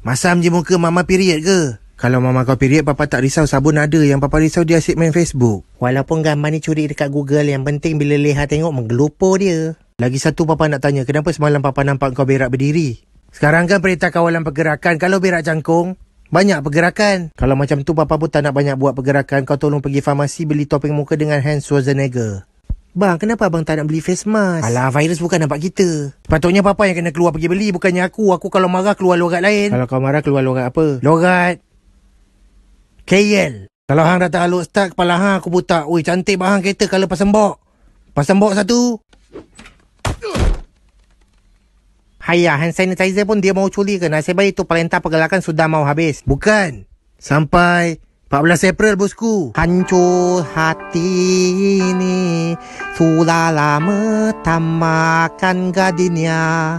Masam je muka Mama period ke? Kalau Mama kau period, Papa tak risau sabun ada yang Papa risau dia asyik main Facebook. Walaupun gambar ni curi dekat Google, yang penting bila Leha tengok menggelupur dia. Lagi satu Papa nak tanya, kenapa semalam Papa nampak kau berak berdiri? Sekarang kan perintah kawalan pergerakan, kalau berak cangkung banyak pergerakan. Kalau macam tu, Papa pun tak nak banyak buat pergerakan. Kau tolong pergi farmasi beli topeng muka dengan hand Schwarzenegger. Bang, kenapa abang tak nak beli face mask? Alah, virus bukan nampak kita. Patutnya papa yang kena keluar pergi beli, bukannya aku. Aku kalau marah keluar logat lain. Kalau kau marah keluar logat apa? Logat KL. Kalau hang dah tak alut start kepala hang aku buta. Oi, cantik bang kereta kalau pasembok. Pasembok satu. Haiya, hand sanitizer pun dia mau curi ke? Nasib baik itu pelentah pergelakan sudah mau habis. Bukan. Sampai 14 April bosku Hancur hati ini Sudah lama tak makan gadinya